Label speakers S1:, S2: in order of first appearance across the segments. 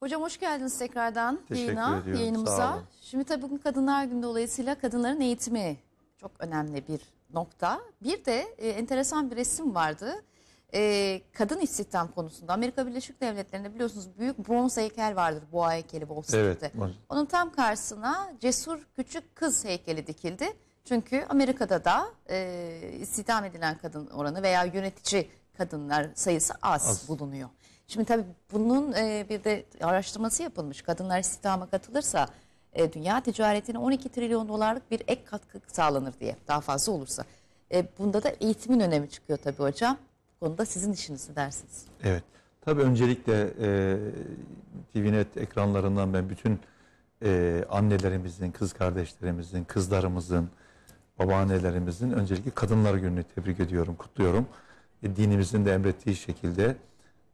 S1: Hocam hoş geldiniz tekrardan Teşekkür ediyorum. yayınımıza. Şimdi tabii bugün Kadınlar Günü dolayısıyla kadınların eğitimi çok önemli bir nokta. Bir de e, enteresan bir resim vardı. E, kadın istihdam konusunda Amerika Birleşik Devletleri'nde biliyorsunuz büyük bronz heykel vardır. Boğa heykeli Wall Street'te. Evet. Onun tam karşısına cesur küçük kız heykeli dikildi. Çünkü Amerika'da da e, istihdam edilen kadın oranı veya yönetici kadınlar sayısı az, az. bulunuyor. Şimdi tabii bunun e, bir de araştırması yapılmış. Kadınlar istihdama katılırsa e, dünya ticaretine 12 trilyon dolarlık bir ek katkı sağlanır diye daha fazla olursa. E, bunda da eğitimin önemi çıkıyor tabii hocam. Bu konuda sizin işiniz dersiniz.
S2: Evet. Tabii öncelikle e, TVNet ekranlarından ben bütün e, annelerimizin, kız kardeşlerimizin, kızlarımızın, babaannelerimizin öncelikle Kadınlar Günü'nü tebrik ediyorum, kutluyorum. E, dinimizin de emrettiği şekilde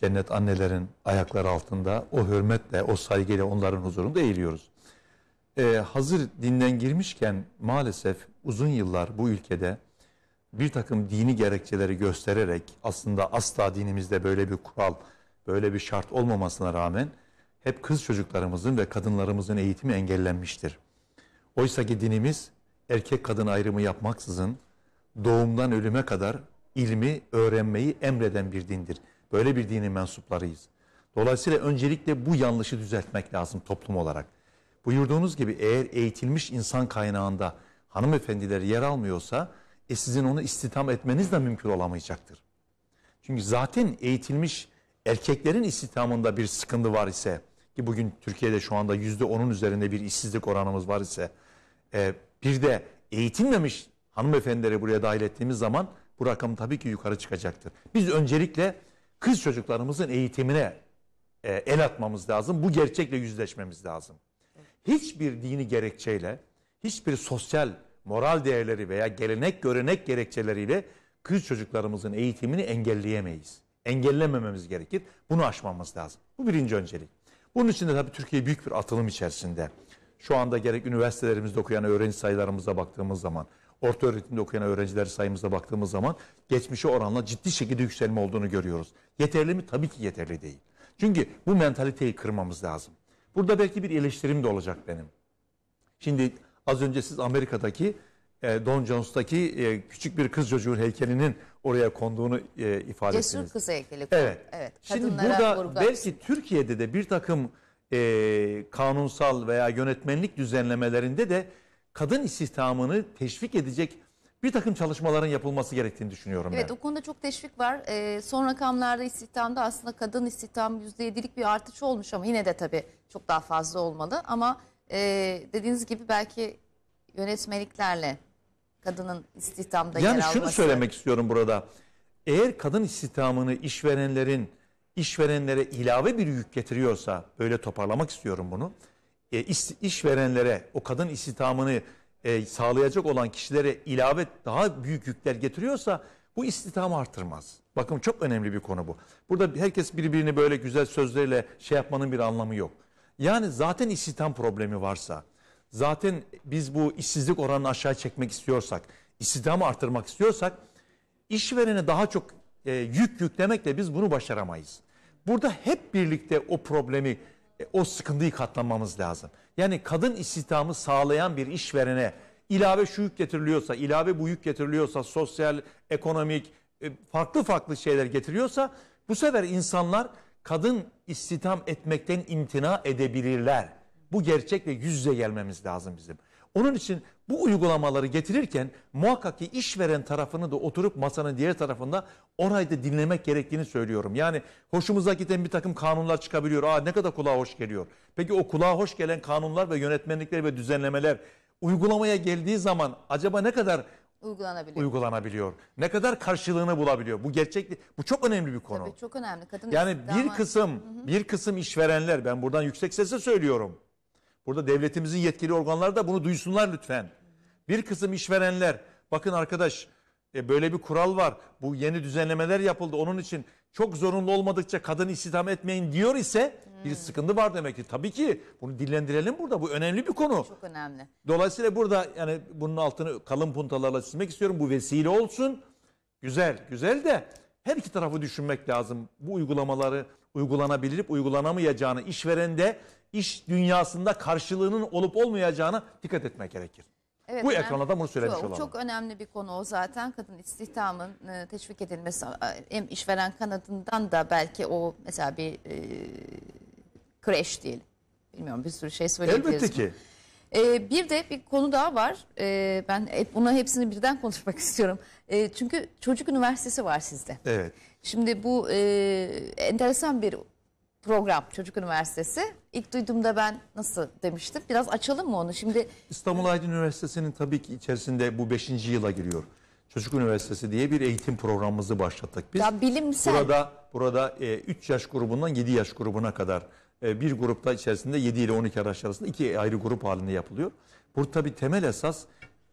S2: cennet annelerin ayakları altında o hürmetle, o saygıyla onların huzurunda eğiliyoruz. Ee, hazır dinden girmişken maalesef uzun yıllar bu ülkede bir takım dini gerekçeleri göstererek aslında asla dinimizde böyle bir kural, böyle bir şart olmamasına rağmen hep kız çocuklarımızın ve kadınlarımızın eğitimi engellenmiştir. Oysa ki dinimiz erkek kadın ayrımı yapmaksızın doğumdan ölüme kadar ilmi öğrenmeyi emreden bir dindir. Böyle bir dinin mensuplarıyız. Dolayısıyla öncelikle bu yanlışı düzeltmek lazım toplum olarak. Buyurduğunuz gibi eğer eğitilmiş insan kaynağında hanımefendiler yer almıyorsa e sizin onu istihdam etmeniz de mümkün olamayacaktır. Çünkü zaten eğitilmiş erkeklerin istihdamında bir sıkıntı var ise ki bugün Türkiye'de şu anda yüzde onun üzerinde bir işsizlik oranımız var ise e, bir de eğitilmemiş hanımefendileri buraya dahil ettiğimiz zaman bu rakam tabii ki yukarı çıkacaktır. Biz öncelikle kız çocuklarımızın eğitimine e, el atmamız lazım. Bu gerçekle yüzleşmemiz lazım. Hiçbir dini gerekçeyle, hiçbir sosyal moral değerleri veya gelenek görenek gerekçeleriyle kız çocuklarımızın eğitimini engelleyemeyiz. Engellemememiz gerekir. Bunu aşmamız lazım. Bu birinci öncelik. Bunun için de tabii Türkiye büyük bir atılım içerisinde. Şu anda gerek üniversitelerimizde okuyan öğrenci sayılarımıza baktığımız zaman orta öğretimde okuyan öğrenciler sayımıza baktığımız zaman geçmişe oranla ciddi şekilde yükselme olduğunu görüyoruz. Yeterli mi? Tabii ki yeterli değil. Çünkü bu mentaliteyi kırmamız lazım. Burada belki bir eleştirim de olacak benim. Şimdi az önce siz Amerika'daki e, Don Jones'taki e, küçük bir kız çocuğu heykelinin oraya konduğunu e, ifade ettiniz. Cesur kız
S1: heykeli. Evet. evet. Şimdi burada vurgular. belki
S2: Türkiye'de de bir takım e, kanunsal veya yönetmenlik düzenlemelerinde de kadın istihdamını teşvik edecek bir takım çalışmaların yapılması gerektiğini düşünüyorum evet, ben. o
S1: konuda çok teşvik var. Ee, son rakamlarda istihdamda aslında kadın istihdam %7'lik bir artış olmuş ama yine de tabii çok daha fazla olmalı. Ama e, dediğiniz gibi belki yönetmeliklerle kadının istihdamda yani yer alması. Yani şunu söylemek
S2: istiyorum burada. Eğer kadın istihdamını işverenlerin işverenlere ilave bir yük getiriyorsa, böyle toparlamak istiyorum bunu e, iş, işverenlere o kadın istihdamını e, sağlayacak olan kişilere ilave daha büyük yükler getiriyorsa bu istihdamı artırmaz. Bakın çok önemli bir konu bu. Burada herkes birbirini böyle güzel sözlerle şey yapmanın bir anlamı yok. Yani zaten istihdam problemi varsa, zaten biz bu işsizlik oranını aşağı çekmek istiyorsak, istihdamı artırmak istiyorsak işverene daha çok e, yük yüklemekle biz bunu başaramayız. Burada hep birlikte o problemi e, o sıkıntıyı katlamamız lazım. Yani kadın istihdamı sağlayan bir işverene ilave şu yük getiriliyorsa, ilave bu yük getiriliyorsa, sosyal, ekonomik, e, farklı farklı şeyler getiriyorsa bu sefer insanlar kadın istihdam etmekten imtina edebilirler. Bu gerçekle yüz yüze gelmemiz lazım bizim. Onun için bu uygulamaları getirirken muhakkak ki işveren tarafını da oturup masanın diğer tarafında orayı da dinlemek gerektiğini söylüyorum. Yani hoşumuza giden bir takım kanunlar çıkabiliyor. Aa ne kadar kulağa hoş geliyor. Peki o kulağa hoş gelen kanunlar ve yönetmenlikler ve düzenlemeler uygulamaya geldiği zaman acaba ne kadar
S1: uygulanabiliyor.
S2: uygulanabiliyor. Ne kadar karşılığını bulabiliyor. Bu gerçek bu çok önemli bir konu. Tabii
S1: çok önemli. Kadın yani bir
S2: kısım hı hı. bir kısım işverenler ben buradan yüksek sesle söylüyorum. Burada devletimizin yetkili organları da bunu duysunlar lütfen. Bir kısım işverenler bakın arkadaş e, böyle bir kural var. Bu yeni düzenlemeler yapıldı. Onun için çok zorunlu olmadıkça kadın istihdam etmeyin diyor ise hmm. bir sıkıntı var demek ki. Tabii ki bunu dillendirelim burada. Bu önemli bir konu. Çok önemli. Dolayısıyla burada yani bunun altını kalın puntalarla çizmek istiyorum. Bu vesile olsun. Güzel, güzel de her iki tarafı düşünmek lazım. Bu uygulamaları uygulanabilirip uygulanamayacağını, işverende iş dünyasında karşılığının olup olmayacağına dikkat etmek gerekir.
S1: Evet, Bu önemli. da bunu söylemiş olalım. Çok önemli bir konu o zaten. Kadın istihdamın e, teşvik edilmesi hem işveren kanadından da belki o mesela bir e, kreş diyelim. Bilmiyorum bir sürü şey söyleyebiliriz. Elbette ki. Bu. Ee, bir de bir konu daha var. Ee, ben hep, buna hepsini birden konuşmak istiyorum. Ee, çünkü çocuk üniversitesi var sizde. Evet. Şimdi bu e, enteresan bir program Çocuk Üniversitesi. İlk duyduğumda ben nasıl demiştim. Biraz açalım mı onu? Şimdi İstanbul
S2: Aydın Üniversitesi'nin tabii ki içerisinde bu 5. yıla giriyor. Çocuk Üniversitesi diye bir eğitim programımızı başlattık biz.
S1: Ya bilimsel.
S2: Burada burada e, yaş grubundan 7 yaş grubuna kadar ee, bir grupta içerisinde 7 ile 12 araç arasında iki ayrı grup halinde yapılıyor. Burada tabii temel esas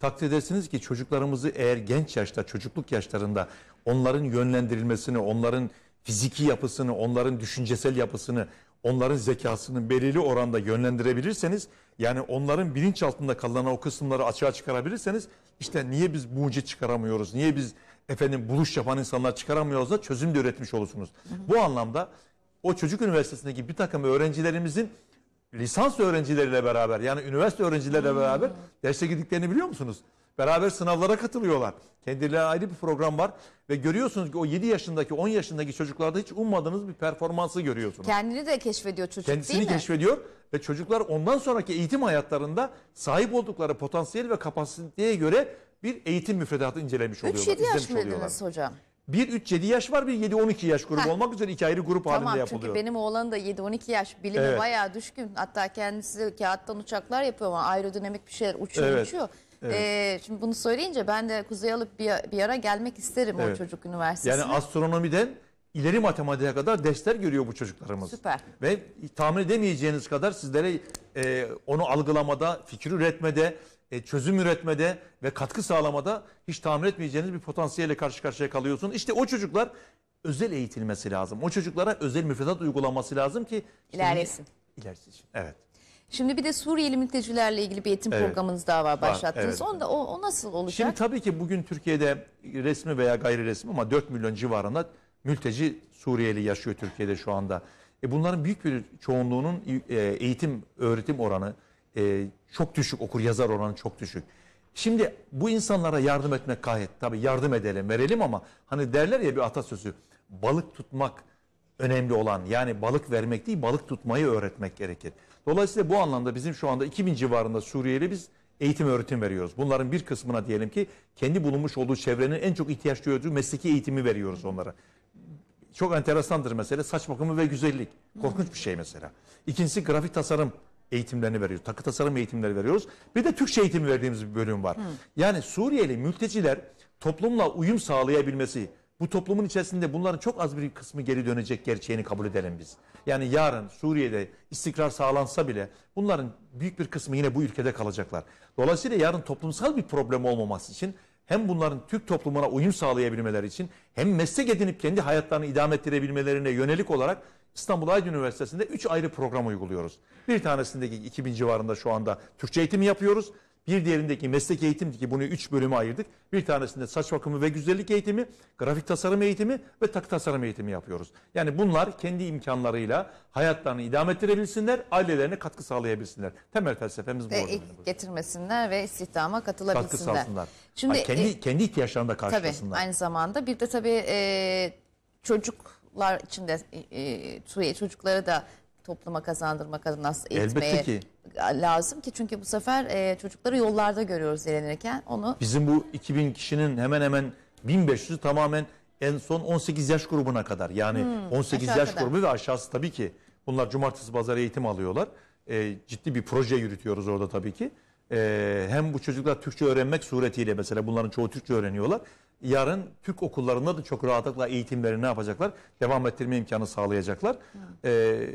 S2: takdir edersiniz ki çocuklarımızı eğer genç yaşta, çocukluk yaşlarında onların yönlendirilmesini, onların fiziki yapısını, onların düşüncesel yapısını, onların zekasını belirli oranda yönlendirebilirseniz, yani onların bilinç altında kalan o kısımları açığa çıkarabilirseniz, işte niye biz mucit çıkaramıyoruz, niye biz efendim buluş yapan insanlar çıkaramıyoruz da çözüm de üretmiş olursunuz. Hı hı. Bu anlamda o çocuk üniversitesindeki bir takım öğrencilerimizin lisans öğrencileriyle beraber yani üniversite öğrencileriyle hmm. beraber derse gittiklerini biliyor musunuz? Beraber sınavlara katılıyorlar. Kendileri ayrı bir program var ve görüyorsunuz ki o 7 yaşındaki 10 yaşındaki çocuklarda hiç ummadığınız bir performansı görüyorsunuz.
S1: Kendini de keşfediyor çocuk Kendisini değil mi? keşfediyor
S2: ve çocuklar ondan sonraki eğitim hayatlarında sahip oldukları potansiyel ve kapasiteye göre bir eğitim müfredatı incelemiş oluyorlar. 3-7 yaş mıydınız hocam? 1 3 7 yaş var bir 7 12 yaş grubu olmak üzere iki ayrı grup tamam, halinde yapılıyor. Tamam çünkü benim
S1: oğlan da 7 12 yaş bilime evet. bayağı düşkün. Hatta kendisi kağıttan uçaklar yapıyor ama aerodinamik bir şeyler uçuyor evet. uçuyor. Evet. Ee, şimdi bunu söyleyince ben de kuzey alıp bir, bir ara gelmek isterim evet. o çocuk üniversitesine. Yani
S2: astronomiden ileri matematiğe kadar dersler görüyor bu çocuklarımız. Süper. Ve tahmin edemeyeceğiniz kadar sizlere e, onu algılamada, fikir üretmede, e, çözüm üretmede ve katkı sağlamada hiç tahmin etmeyeceğiniz bir potansiyelle karşı karşıya kalıyorsun. İşte o çocuklar özel eğitilmesi lazım. O çocuklara özel müfredat uygulanması lazım ki ilerlesin. İlerisi için. Evet.
S1: Şimdi bir de Suriyeli mültecilerle ilgili bir eğitim evet. programınız daha var başlattınız. Evet. Onda, o, o nasıl olacak? Şimdi
S2: tabii ki bugün Türkiye'de resmi veya gayri resmi ama 4 milyon civarında mülteci Suriyeli yaşıyor Türkiye'de şu anda. E bunların büyük bir çoğunluğunun e, eğitim öğretim oranı e, çok düşük okur yazar oranı çok düşük. Şimdi bu insanlara yardım etmek gayet tabii yardım edelim verelim ama hani derler ya bir atasözü balık tutmak önemli olan yani balık vermek değil balık tutmayı öğretmek gerekir. Dolayısıyla bu anlamda bizim şu anda 2000 civarında Suriyeli biz eğitim öğretim veriyoruz. Bunların bir kısmına diyelim ki kendi bulunmuş olduğu çevrenin en çok ihtiyaç duyduğu mesleki eğitimi veriyoruz onlara. Çok enteresandır mesela saç bakımı ve güzellik. Korkunç bir şey mesela. İkincisi grafik tasarım eğitimlerini veriyoruz. Takı tasarım eğitimleri veriyoruz. Bir de Türkçe eğitimi verdiğimiz bir bölüm var. Hı. Yani Suriyeli mülteciler toplumla uyum sağlayabilmesi, bu toplumun içerisinde bunların çok az bir kısmı geri dönecek gerçeğini kabul edelim biz. Yani yarın Suriye'de istikrar sağlansa bile bunların büyük bir kısmı yine bu ülkede kalacaklar. Dolayısıyla yarın toplumsal bir problem olmaması için hem bunların Türk toplumuna uyum sağlayabilmeleri için hem meslek edinip kendi hayatlarını idame ettirebilmelerine yönelik olarak İstanbul Aydın Üniversitesi'nde 3 ayrı program uyguluyoruz. Bir tanesindeki 2000 civarında şu anda Türkçe eğitimi yapıyoruz. Bir diğerindeki meslek eğitim ki bunu 3 bölüme ayırdık. Bir tanesinde saç bakımı ve güzellik eğitimi, grafik tasarım eğitimi ve takı tasarım eğitimi yapıyoruz. Yani bunlar kendi imkanlarıyla hayatlarını idam ettirebilsinler, ailelerine katkı sağlayabilsinler. Temel felsefemiz bu. Ve
S1: getirmesinler ve istihdama katılabilsinler. Katkı sağlasınlar.
S2: Şimdi, kendi, e, kendi ihtiyaçlarını da karşılasınlar. Tabii
S1: aynı zamanda bir de tabii e, çocuk topluluklar içinde e, e çocukları da topluma kazandırmak adına eğitmeye ki. lazım ki çünkü bu sefer e, çocukları yollarda görüyoruz eğlenirken onu.
S2: Bizim bu 2000 kişinin hemen hemen 1500'ü tamamen en son 18 yaş grubuna kadar yani hmm, 18 yaş kadar. grubu ve aşağısı tabii ki bunlar cumartesi pazar eğitim alıyorlar. E, ciddi bir proje yürütüyoruz orada tabii ki. E, hem bu çocuklar Türkçe öğrenmek suretiyle mesela bunların çoğu Türkçe öğreniyorlar yarın Türk okullarında da çok rahatlıkla eğitimlerini ne yapacaklar? Devam ettirme imkanı sağlayacaklar. Ee,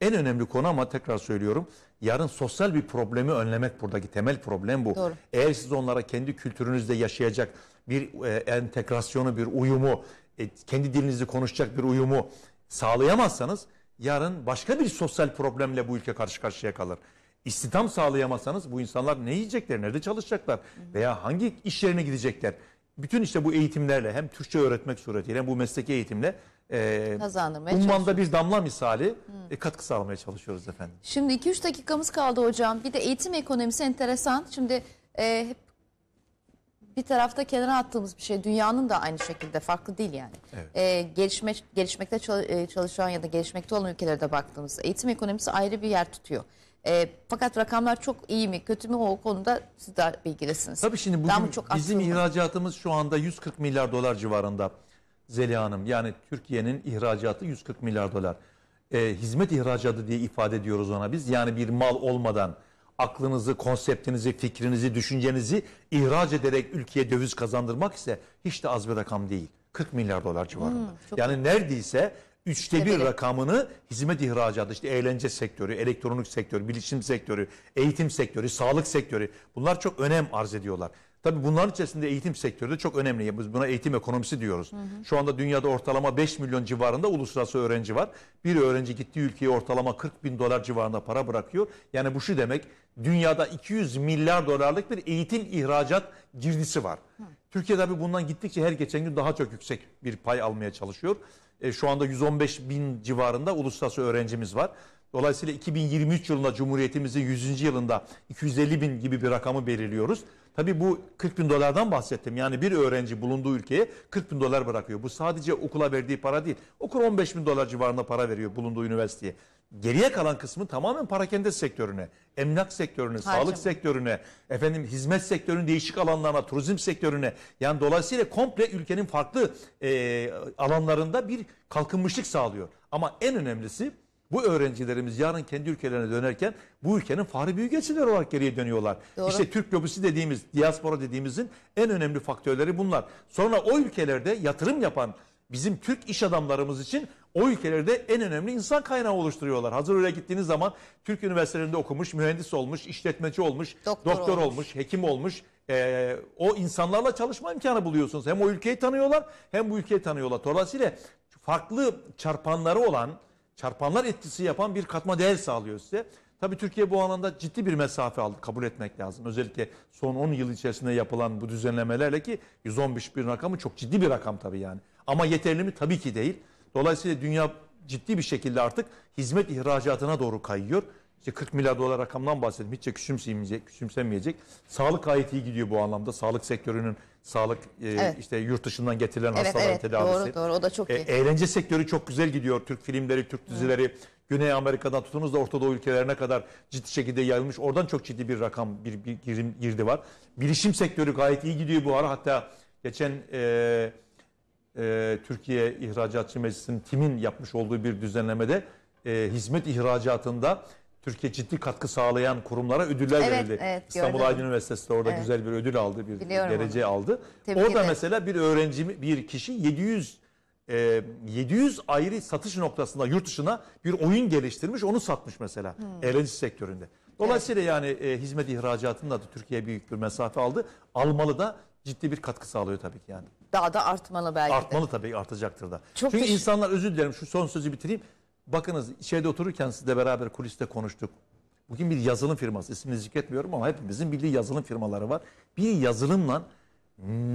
S2: en önemli konu ama tekrar söylüyorum. Yarın sosyal bir problemi önlemek buradaki temel problem bu. Doğru. Eğer siz onlara kendi kültürünüzde yaşayacak bir e, entegrasyonu, bir uyumu, e, kendi dilinizi konuşacak bir uyumu sağlayamazsanız yarın başka bir sosyal problemle bu ülke karşı karşıya kalır. İstihdam sağlayamazsanız bu insanlar ne yiyecekler, nerede çalışacaklar veya hangi iş yerine gidecekler? bütün işte bu eğitimlerle hem Türkçe öğretmek suretiyle hem bu mesleki eğitimle e,
S1: kazandırmaya ummanda
S2: bir damla misali hmm. e, katkı sağlamaya çalışıyoruz efendim.
S1: Şimdi 2-3 dakikamız kaldı hocam. Bir de eğitim ekonomisi enteresan. Şimdi e, hep bir tarafta kenara attığımız bir şey dünyanın da aynı şekilde farklı değil yani. Evet. E, gelişme, gelişmekte e, çalışan ya da gelişmekte olan ülkelerde baktığımızda eğitim ekonomisi ayrı bir yer tutuyor. E, fakat rakamlar çok iyi mi kötü mü o konuda siz daha bilgilisiniz. Tabii şimdi bugün çok bizim
S2: ihracatımız şu anda 140 milyar dolar civarında Zeliha Hanım. Yani Türkiye'nin ihracatı 140 milyar dolar. E, hizmet ihracatı diye ifade ediyoruz ona biz. Yani bir mal olmadan aklınızı, konseptinizi, fikrinizi, düşüncenizi ihraç ederek ülkeye döviz kazandırmak ise hiç de az bir rakam değil. 40 milyar dolar civarında. Hmm, yani neredeyse üçte bir rakamını hizmet ihracatı, işte eğlence sektörü, elektronik sektörü, bilişim sektörü, eğitim sektörü, sağlık sektörü bunlar çok önem arz ediyorlar. Tabii bunların içerisinde eğitim sektörü de çok önemli. Biz buna eğitim ekonomisi diyoruz. Hı hı. Şu anda dünyada ortalama 5 milyon civarında uluslararası öğrenci var. Bir öğrenci gittiği ülkeye ortalama 40 bin dolar civarında para bırakıyor. Yani bu şu demek dünyada 200 milyar dolarlık bir eğitim ihracat girdisi var. Hı. Türkiye tabii bundan gittikçe her geçen gün daha çok yüksek bir pay almaya çalışıyor. E, şu anda 115 bin civarında uluslararası öğrencimiz var. Dolayısıyla 2023 yılında Cumhuriyetimizin 100. yılında 250 bin gibi bir rakamı belirliyoruz. Tabii bu 40 bin dolardan bahsettim. Yani bir öğrenci bulunduğu ülkeye 40 bin dolar bırakıyor. Bu sadece okula verdiği para değil. Okul 15 bin dolar civarında para veriyor bulunduğu üniversiteye geriye kalan kısmı tamamen parakende sektörüne, emlak sektörüne, Harcama. sağlık sektörüne, efendim hizmet sektörünün değişik alanlarına, turizm sektörüne yani dolayısıyla komple ülkenin farklı e, alanlarında bir kalkınmışlık sağlıyor. Ama en önemlisi bu öğrencilerimiz yarın kendi ülkelerine dönerken bu ülkenin fare büyügecileri olarak geriye dönüyorlar. Doğru. İşte Türk lobisi dediğimiz, diaspora dediğimizin en önemli faktörleri bunlar. Sonra o ülkelerde yatırım yapan bizim Türk iş adamlarımız için o ülkelerde en önemli insan kaynağı oluşturuyorlar. Hazır öyle gittiğiniz zaman Türk üniversitelerinde okumuş, mühendis olmuş, işletmeci olmuş, doktor, doktor olmuş. olmuş, hekim olmuş. Ee, o insanlarla çalışma imkanı buluyorsunuz. Hem o ülkeyi tanıyorlar hem bu ülkeyi tanıyorlar. Dolayısıyla farklı çarpanları olan, çarpanlar etkisi yapan bir katma değer sağlıyor size. Tabii Türkiye bu alanda ciddi bir mesafe aldı. Kabul etmek lazım. Özellikle son 10 yıl içerisinde yapılan bu düzenlemelerle ki 115 bir rakamı çok ciddi bir rakam tabii yani. Ama yeterli mi? Tabii ki değil. Dolayısıyla dünya ciddi bir şekilde artık hizmet ihracatına doğru kayıyor. İşte 40 milyar dolar rakamdan bahsedelim. Hiç küçümsemeyecek, küçümsemeyecek. Sağlık gayet iyi gidiyor bu anlamda. Sağlık sektörünün sağlık e, evet. işte yurt dışından getirilen evet, hastaların evet, tedavisi. Doğru doğru o da çok e, iyi. eğlence sektörü çok güzel gidiyor. Türk filmleri, Türk dizileri evet. Güney Amerika'dan tutunuz da Orta Doğu ülkelerine kadar ciddi şekilde yayılmış. Oradan çok ciddi bir rakam bir, bir girdi var. Bilişim sektörü gayet iyi gidiyor bu ara. Hatta geçen eee e, Türkiye İhracatçı Meclisi'nin timin yapmış olduğu bir düzenlemede e, hizmet ihracatında Türkiye ciddi katkı sağlayan kurumlara ödüller evet, verildi. Evet, İstanbul Aydın Üniversitesi de orada evet. güzel bir ödül aldı, bir Biliyorum derece onu. aldı. Tebrik orada ederim. mesela bir öğrenci, bir kişi 700 e, 700 ayrı satış noktasında yurt dışına bir oyun geliştirmiş, onu satmış mesela hmm. eğlence sektöründe. Dolayısıyla evet. yani e, hizmet ihracatında da Türkiye büyük bir mesafe aldı. Almalı da ciddi bir katkı sağlıyor tabii ki yani.
S1: Daha da artmalı belki Artmalı
S2: tabii artacaktır da. Çok Çünkü insanlar özür dilerim şu son sözü bitireyim. Bakınız içeride otururken sizle beraber kuliste konuştuk. Bugün bir yazılım firması ismini zikretmiyorum ama hepimizin bildiği yazılım firmaları var. Bir yazılımla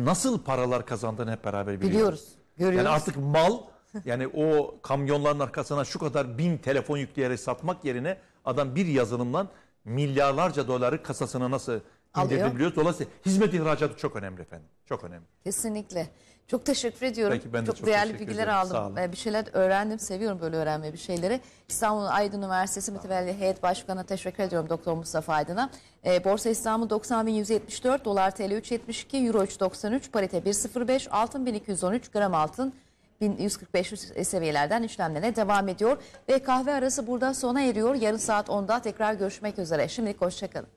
S2: nasıl paralar kazandığını hep beraber biliyoruz. Biliyoruz. Görüyoruz. Yani artık mal yani o kamyonların arkasına şu kadar bin telefon yükleyerek satmak yerine adam bir yazılımla milyarlarca doları kasasına nasıl incelebiliyoruz. Dolayısıyla hizmet ihracatı çok önemli efendim. Çok önemli.
S1: Kesinlikle. Çok teşekkür ediyorum. Peki, ben de çok, çok değerli bilgiler ederim. aldım. Ee, bir şeyler öğrendim. Seviyorum böyle öğrenme bir şeyleri. İstanbul Aydın Üniversitesi Mütevelli Heyet Başkanı'na teşekkür ediyorum Doktor Mustafa Aydın'a. Ee, Borsa İstanbul 90.174, Dolar TL 3.72, Euro 3.93, Parite 1.05, Altın 1.213, Gram Altın 1145 seviyelerden işlemlerine devam ediyor. Ve kahve arası burada sona eriyor. Yarın saat 10'da tekrar görüşmek üzere. Şimdilik hoşçakalın.